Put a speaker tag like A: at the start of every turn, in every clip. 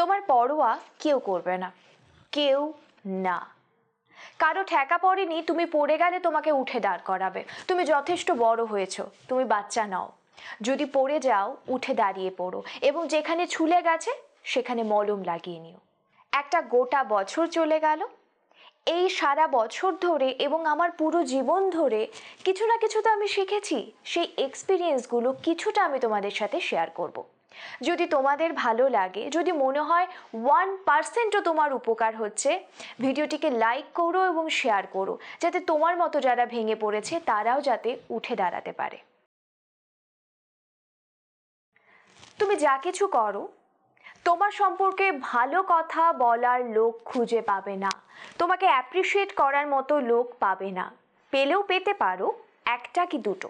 A: তোমার পরোয়া কেউ করবে না কেউ না কারো ঠেকা পড়েনি তুমি পড়ে গেলে তোমাকে উঠে দাঁড় করাবে তুমি যথেষ্ট বড় হয়েছো তুমি বাচ্চা নাও যদি পড়ে যাও উঠে দাঁড়িয়ে পড়ো এবং যেখানে ছুলে গেছে সেখানে মলম লাগিয়ে নিও একটা গোটা বছর চলে গেল এই সারা বছর ধরে এবং আমার পুরো জীবন ধরে কিছু না কিছু তো আমি শিখেছি সেই এক্সপিরিয়েন্সগুলো কিছুটা আমি তোমাদের সাথে শেয়ার করবো যদি তোমাদের ভালো লাগে যদি মনে হয় ওয়ান পার্সেন্টও তোমার উপকার হচ্ছে ভিডিওটিকে লাইক করো এবং শেয়ার করো যাতে তোমার মতো যারা ভেঙে পড়েছে তারাও যাতে উঠে দাঁড়াতে পারে তুমি যা কিছু করো তোমার সম্পর্কে ভালো কথা বলার লোক খুঁজে পাবে না তোমাকে অ্যাপ্রিসিয়েট করার মতো লোক পাবে না পেলেও পেতে পারো একটা কি দুটো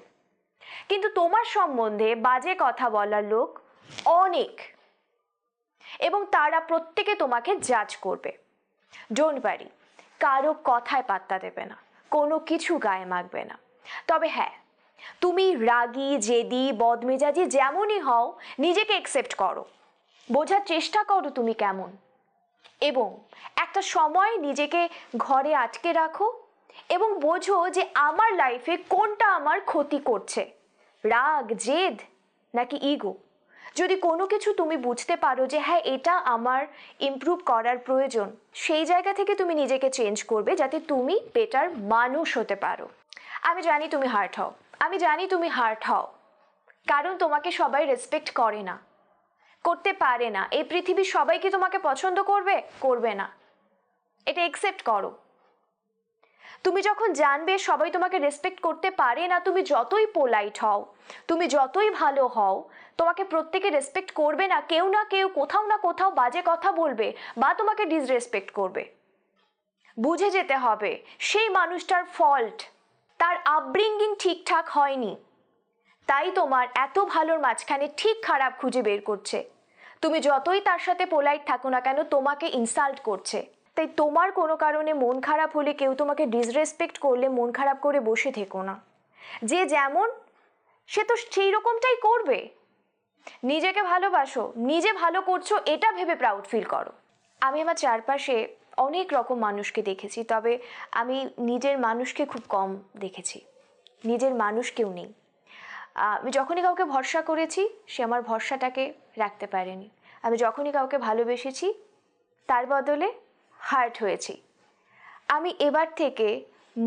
A: কিন্তু তোমার সম্বন্ধে বাজে কথা বলার লোক অনেক এবং তারা প্রত্যেকে তোমাকে জাজ করবে ডোন্ট বাড়ি কারো কথায় পাত্তা দেবে না কোনো কিছু গায়ে মাখবে না তবে হ্যাঁ তুমি রাগি জেদি বদমেজাজি যেমনই হও নিজেকে একসেপ্ট করো বোঝার চেষ্টা করো তুমি কেমন এবং একটা সময় নিজেকে ঘরে আটকে রাখো এবং বোঝো যে আমার লাইফে কোনটা আমার ক্ষতি করছে রাগ জেদ নাকি ইগো যদি কোনো কিছু তুমি বুঝতে পারো যে হ্যাঁ এটা আমার ইমপ্রুভ করার প্রয়োজন সেই জায়গা থেকে তুমি নিজেকে চেঞ্জ করবে যাতে তুমি বেটার মানুষ হতে পারো আমি জানি তুমি হার্ট হও আমি জানি তুমি হার্ট হও কারণ তোমাকে সবাই রেসপেক্ট করে না করতে পারে না এই পৃথিবীর সবাই কি তোমাকে পছন্দ করবে করবে না এটা একসেপ্ট করো তুমি যখন জানবে সবাই তোমাকে রেসপেক্ট করতে পারে না তুমি যতই পোলাইট হও তুমি যতই ভালো হও তোমাকে প্রত্যেকে রেসপেক্ট করবে না কেউ না কেউ কোথাও না কোথাও বাজে কথা বলবে বা তোমাকে ডিসরেসপেক্ট করবে বুঝে যেতে হবে সেই মানুষটার ফল্ট তার আপব্রিঙ্গিং ঠিকঠাক হয়নি তাই তোমার এত ভালোর মাঝখানে ঠিক খারাপ খুঁজে বের করছে তুমি যতই তার সাথে পোলাইট থাকো না কেন তোমাকে ইনসাল্ট করছে তাই তোমার কোনো কারণে মন খারাপ হলে কেউ তোমাকে ডিসরেসপেক্ট করলে মন খারাপ করে বসে থেকো না যে যেমন সে তো সেই রকমটাই করবে নিজেকে ভালোবাসো নিজে ভালো করছো এটা ভেবে প্রাউড ফিল করো আমি আমার চারপাশে অনেক রকম মানুষকে দেখেছি তবে আমি নিজের মানুষকে খুব কম দেখেছি নিজের মানুষ কেউ নেই আমি যখনই কাউকে ভরসা করেছি সে আমার ভরসাটাকে রাখতে পারেনি আমি যখনই কাউকে ভালোবেসেছি তার বদলে হার্ট হয়েছি আমি এবার থেকে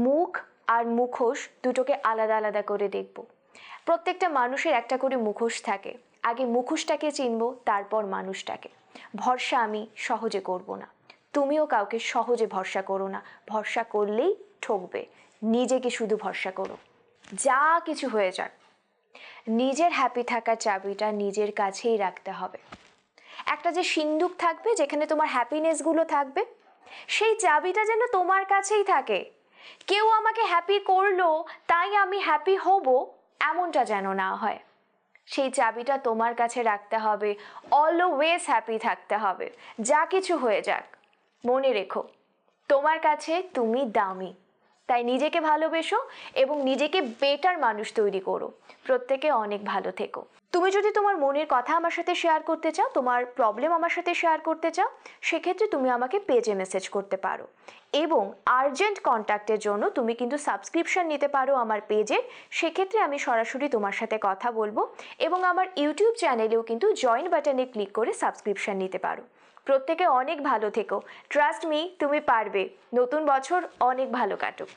A: মুখ আর মুখোশ দুটোকে আলাদা আলাদা করে দেখব প্রত্যেকটা মানুষের একটা করে মুখোশ থাকে আগে মুখোশটাকে চিনব তারপর মানুষটাকে ভরসা আমি সহজে করব না তুমিও কাউকে সহজে ভরসা করো না ভরসা করলেই ঠকবে নিজেকে শুধু ভরসা করো যা কিছু হয়ে যাক নিজের হ্যাপি থাকার চাবিটা নিজের কাছেই রাখতে হবে একটা যে সিন্দুক থাকবে যেখানে তোমার হ্যাপিনেসগুলো থাকবে সেই চাবিটা যেন তোমার কাছেই থাকে কেউ আমাকে হ্যাপি করলো তাই আমি হ্যাপি হব এমনটা যেন না হয় সেই চাবিটা তোমার কাছে রাখতে হবে অলওয়েজ হ্যাপি থাকতে হবে যা কিছু হয়ে যাক মনে রেখো তোমার কাছে তুমি দামি তাই নিজেকে ভালোবেসো এবং নিজেকে বেটার মানুষ তৈরি করো প্রত্যেকে অনেক ভালো থেকো তুমি যদি তোমার মনের কথা আমার সাথে শেয়ার করতে চাও তোমার প্রবলেম আমার সাথে শেয়ার করতে চাও সেক্ষেত্রে তুমি আমাকে পেজে মেসেজ করতে পারো এবং আর্জেন্ট কন্ট্যাক্টের জন্য তুমি কিন্তু সাবস্ক্রিপশন নিতে পারো আমার পেজে সেক্ষেত্রে আমি সরাসরি তোমার সাথে কথা বলবো এবং আমার ইউটিউব চ্যানেলেও কিন্তু জয়েন বাটনে ক্লিক করে সাবস্ক্রিপশন নিতে পারো প্রত্যেকে অনেক ভালো থেকো ট্রাস্ট মি তুমি পারবে নতুন বছর অনেক ভালো কাটুক